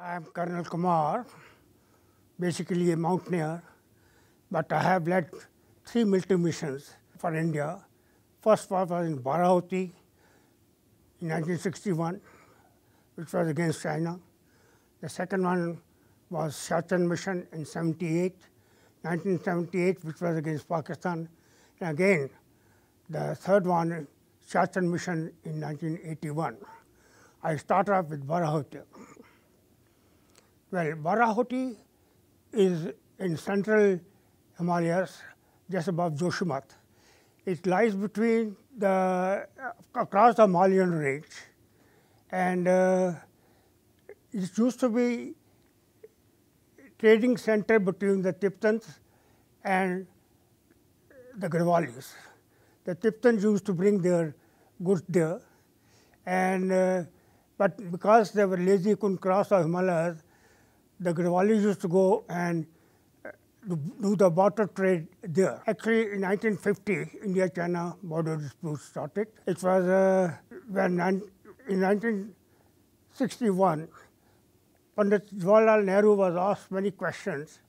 I'm Colonel Kumar, basically a mountaineer, but I have led three military missions for India. First one was in Bharawati in 1961, which was against China. The second one was Shachan mission in 78, 1978, which was against Pakistan. And again, the third one, Shachan mission in 1981. I started off with Bharawati. Well, Barahoti is in central Himalayas, just above Joshimath. It lies between the uh, across the Himalayan range, and uh, it used to be trading center between the Tiptans and the Garhwalis. The Tiptans used to bring their goods there, and uh, but because they were lazy, couldn't cross the Himalayas, the Gavali used to go and uh, do the water trade there. Actually, in 1950, India-China border dispute started. It was uh, when in 1961, Pandit Jawaharlal Nehru was asked many questions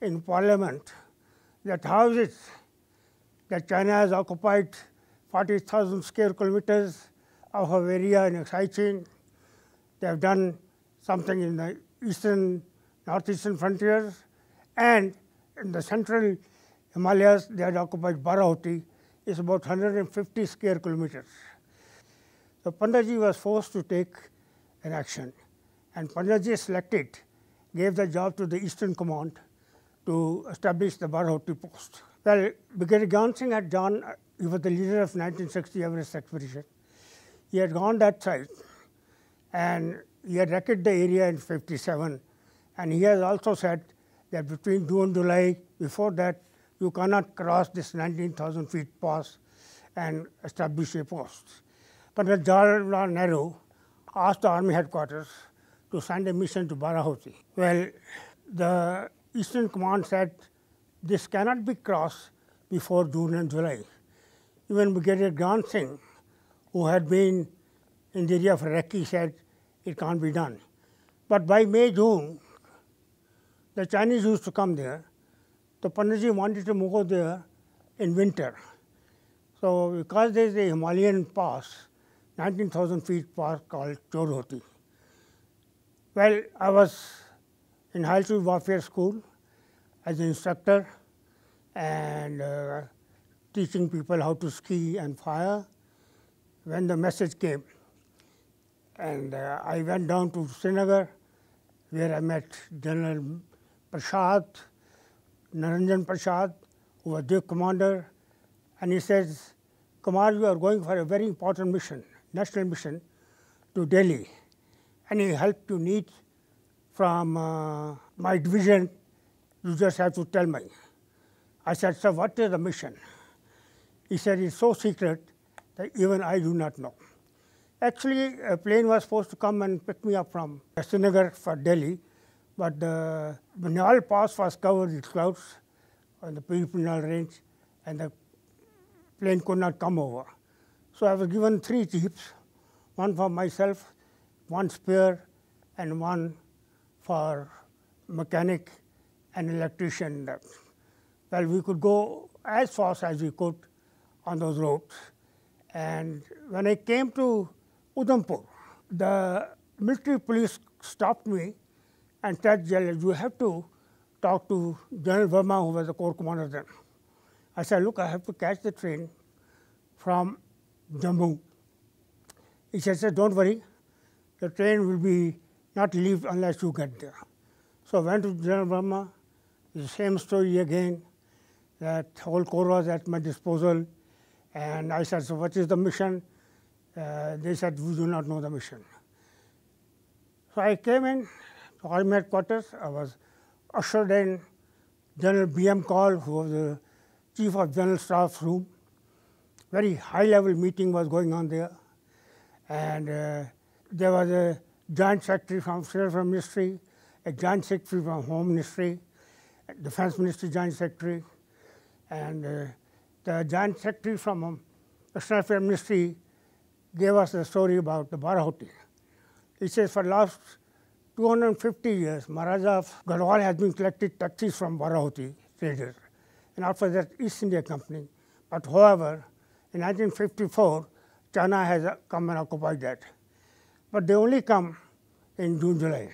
in Parliament that how is it that China has occupied 40,000 square kilometers of our area in Sichuan. They have done something in the eastern northeastern frontiers, and in the central Himalayas, they had occupied Barahoti, is about 150 square kilometers. So Pandaji was forced to take an action, and Pandaji selected, gave the job to the Eastern Command to establish the Barahoti post. Well, because Gyan Singh had gone, uh, he was the leader of 1960 Everest expedition. He had gone that side, and he had wrecked the area in 57 and he has also said that between June and July, before that, you cannot cross this 19,000 feet pass and establish a post. But the Jawaharlal Nehru asked the army headquarters to send a mission to Barahoti. Well, the Eastern Command said this cannot be crossed before June and July. Even Brigadier Gan Singh, who had been in the area of week, said it can't be done. But by May, June, the Chinese used to come there. The Panaji wanted to move there in winter. So because there is a Himalayan pass, 19,000 feet pass called Chorhoti. Well, I was in high school warfare school as an instructor and uh, teaching people how to ski and fire when the message came. And uh, I went down to Srinagar where I met General Prashad, Naranjan Prashad, who was the commander, and he says, Kumar, you are going for a very important mission, national mission, to Delhi. Any help you need from uh, my division, you just have to tell me. I said, sir, what is the mission? He said, it's so secret that even I do not know. Actually, a plane was supposed to come and pick me up from Srinagar for Delhi, but uh, the Banal Pass was covered with clouds on the Panal range, and the plane could not come over. So I was given three jeeps, one for myself, one spare, and one for mechanic and electrician. Well, we could go as fast as we could on those roads. And when I came to Udhampur, the military police stopped me and said, You have to talk to General Verma, who was the corps commander then. I said, look, I have to catch the train from Jammu. He said, don't worry, the train will be not leave unless you get there. So I went to General Verma, the same story again, that whole corps was at my disposal. And I said, so what is the mission? Uh, they said, we do not know the mission. So I came in army headquarters. I was ushered in General B.M. Call, who was the chief of general staff's room. Very high-level meeting was going on there. And uh, there was a joint secretary from State Ministry, a joint secretary from Home Ministry, Defense Ministry joint secretary, and uh, the joint secretary from um, the Affairs Ministry gave us a story about the Barahoti. He says, for last 250 years, Maharaja of Garhwal has been collecting taxes from Varahoti traders and after that East India Company. But however, in 1954, China has come and occupied that. But they only come in June, July.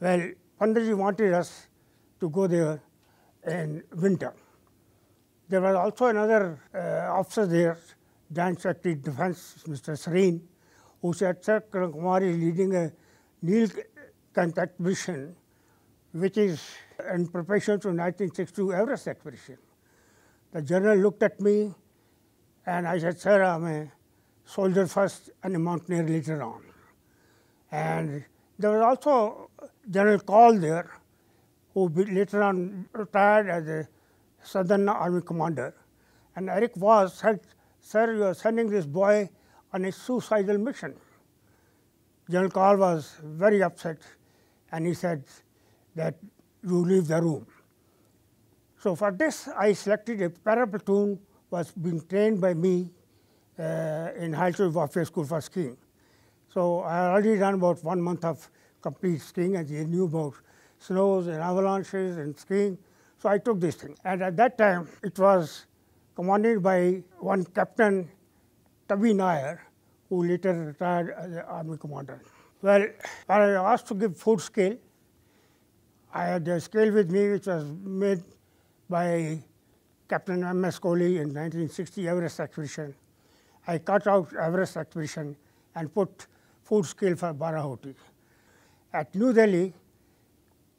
Well, Panditji wanted us to go there in winter. There was also another uh, officer there, Joint Secretary Defense, Mr. Serene, who said, Sir, Kumar is leading a Neil contact mission, which is in preparation to 1962 Everest expedition. The general looked at me and I said, Sir, I'm a soldier first and a mountaineer later on. And there was also General Call there, who later on retired as a Southern Army commander. And Eric was said, Sir, you are sending this boy on a suicidal mission. General Carl was very upset and he said that you leave the room. So for this, I selected a para platoon was being trained by me uh, in High School Warfare School for skiing. So I already done about one month of complete skiing and he knew about snows and avalanches and skiing. So I took this thing. And at that time, it was commanded by one Captain Tavi Nair, who later retired as an army commander. Well, when I was asked to give food scale, I had a scale with me which was made by Captain M.S. Kohli in 1960 Everest expedition. I cut out Everest expedition and put food scale for Barahoti. At New Delhi,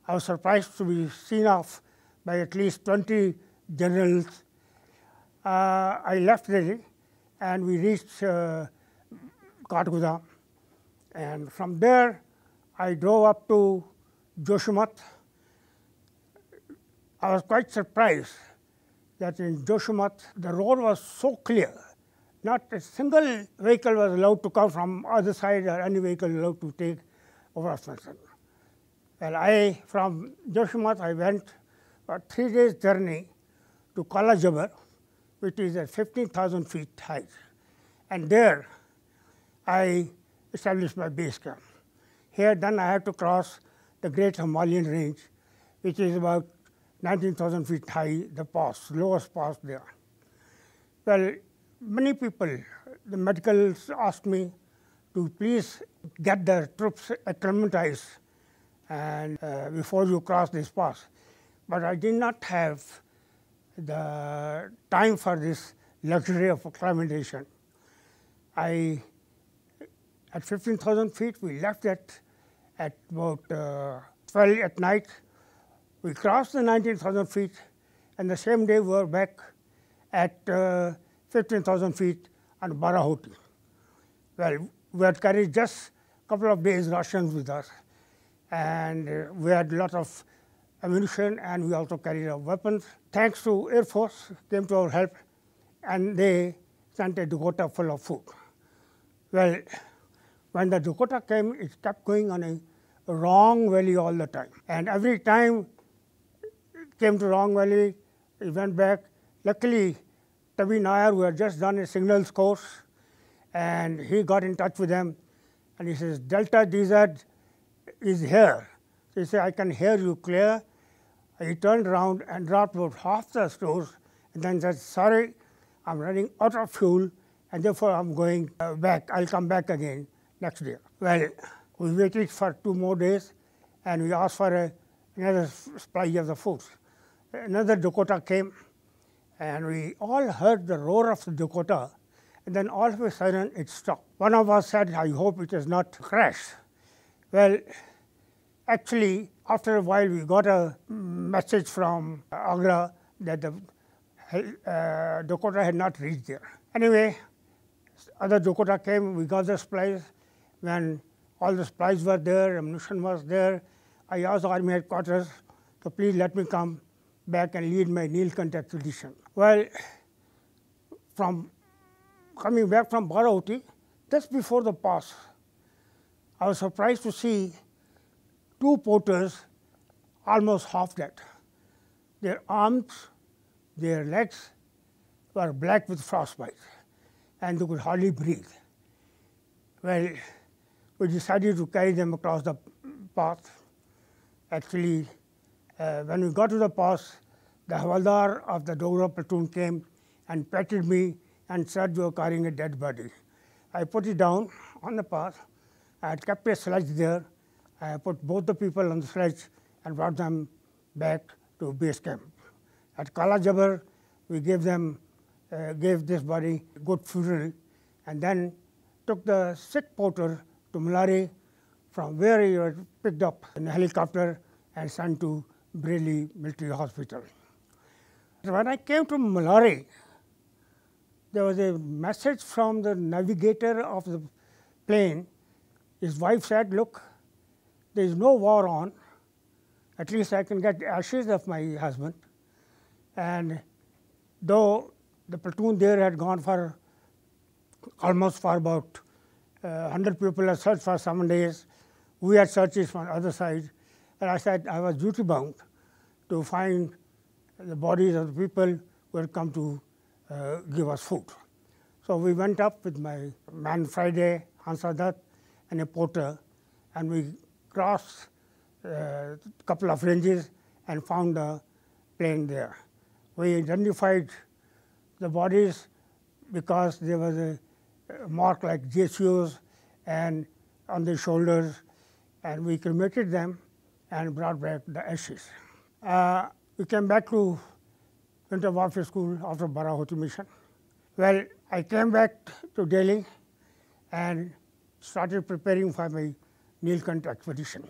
I was surprised to be seen off by at least 20 generals. Uh, I left Delhi and we reached uh, Karguja. And from there, I drove up to Joshimath. I was quite surprised that in Joshimath, the road was so clear. Not a single vehicle was allowed to come from other side or any vehicle allowed to take over Asmanson. Well, I, from Joshimath, I went a three days journey to Kalajabar, which is at 15,000 feet height. And there, I established my base camp. Here then I had to cross the Great Himalayan Range, which is about 19,000 feet high, the pass, lowest pass there. Well, many people, the medicals asked me to please get the troops acclimatized and uh, before you cross this pass. But I did not have the time for this luxury of acclimatization. I at 15,000 feet, we left at, at about uh, 12 at night. We crossed the 19,000 feet, and the same day we were back at uh, 15,000 feet on Barahoti. Well, we had carried just a couple of days' rations with us, and uh, we had a lot of ammunition, and we also carried our weapons. Thanks to Air Force, came to our help, and they sent a Dakota full of food. Well, when the Dakota came, it kept going on a wrong valley all the time. And every time it came to wrong valley, it went back. Luckily, Tavi Nair, who had just done a signals course, and he got in touch with them, and he says, Delta DZ is here. So he said, I can hear you clear. He turned around and dropped about half the stores, and then said, sorry, I'm running out of fuel, and therefore I'm going uh, back. I'll come back again next day. Well, we waited for two more days and we asked for a, another supply of the force. Another Dakota came and we all heard the roar of the Dakota and then all of a sudden it stopped. One of us said, I hope it is not crash. Well, actually, after a while, we got a message from Agra that the uh, Dakota had not reached there. Anyway, other Dakota came, we got the supplies, when all the supplies were there, ammunition was there. I asked Army headquarters to please let me come back and lead my Nilkant expedition. Well, from coming back from Barauti, just before the pass, I was surprised to see two porters almost half dead. Their arms, their legs were black with frostbite, and they could hardly breathe. Well, we decided to carry them across the path. Actually, uh, when we got to the pass, the Havaldar of the Dogra platoon came and patted me and said, you are carrying a dead body. I put it down on the path. I had kept a sledge there. I put both the people on the sledge and brought them back to base camp. At Kala Jabbar, we gave them, uh, gave this body good funeral and then took the sick porter to Mulari, from where he was picked up in a helicopter and sent to Brayley Military Hospital. When I came to Mulari, there was a message from the navigator of the plane. His wife said, look, there is no war on. At least I can get ashes of my husband. And though the platoon there had gone for almost for about 100 uh, people had searched for some days. We had searches from other side. And I said I was duty bound to find the bodies of the people who had come to uh, give us food. So we went up with my man Friday, Hansadat, and a porter, and we crossed a uh, couple of ranges and found a plane there. We identified the bodies because there was a mark like Jesus and on the shoulders, and we cremated them and brought back the ashes. Uh, we came back to Winter Warfare School after Barahoti mission. Well, I came back to Delhi and started preparing for my Neelkant expedition.